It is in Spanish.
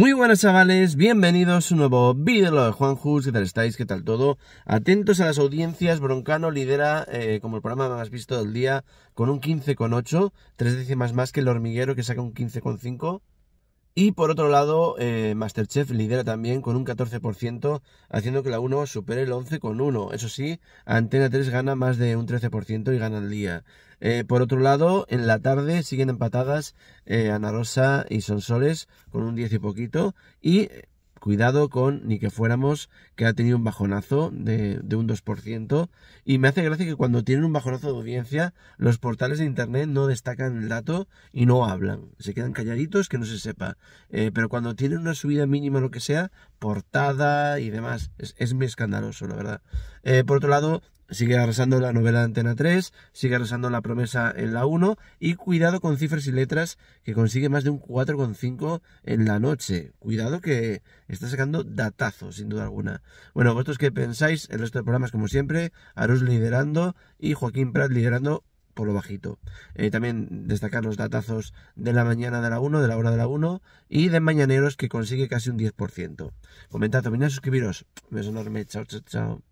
Muy buenas chavales, bienvenidos a un nuevo vídeo de Juan Jus, ¿qué tal estáis? ¿Qué tal todo? Atentos a las audiencias, Broncano lidera eh, como el programa más visto del día con un 15,8, tres décimas más que el hormiguero que saca un 15,5 y por otro lado, eh, Masterchef lidera también con un 14%, haciendo que la 1 supere el 11 con 11,1%. Eso sí, Antena 3 gana más de un 13% y gana el día. Eh, por otro lado, en la tarde siguen empatadas eh, Ana Rosa y Sonsoles con un 10 y poquito. Y cuidado con ni que fuéramos que ha tenido un bajonazo de, un 2%. Y me hace gracia que cuando tienen un bajonazo de audiencia, los portales de Internet no destacan el dato y no hablan. Se quedan calladitos que no se sepa. Eh, pero cuando tienen una subida mínima, lo que sea, portada y demás, es, muy escandaloso, la verdad. Eh, por otro lado, Sigue arrasando la novela de Antena 3, sigue arrasando la promesa en la 1 y cuidado con cifras y letras que consigue más de un 4,5 en la noche. Cuidado que está sacando datazos, sin duda alguna. Bueno, vosotros qué pensáis, el resto de programas como siempre, Arus liderando y Joaquín Prat liderando por lo bajito. Eh, también destacar los datazos de la mañana de la 1, de la hora de la 1 y de Mañaneros que consigue casi un 10%. Comentad, también suscribiros. Un beso enorme, chao, chao, chao.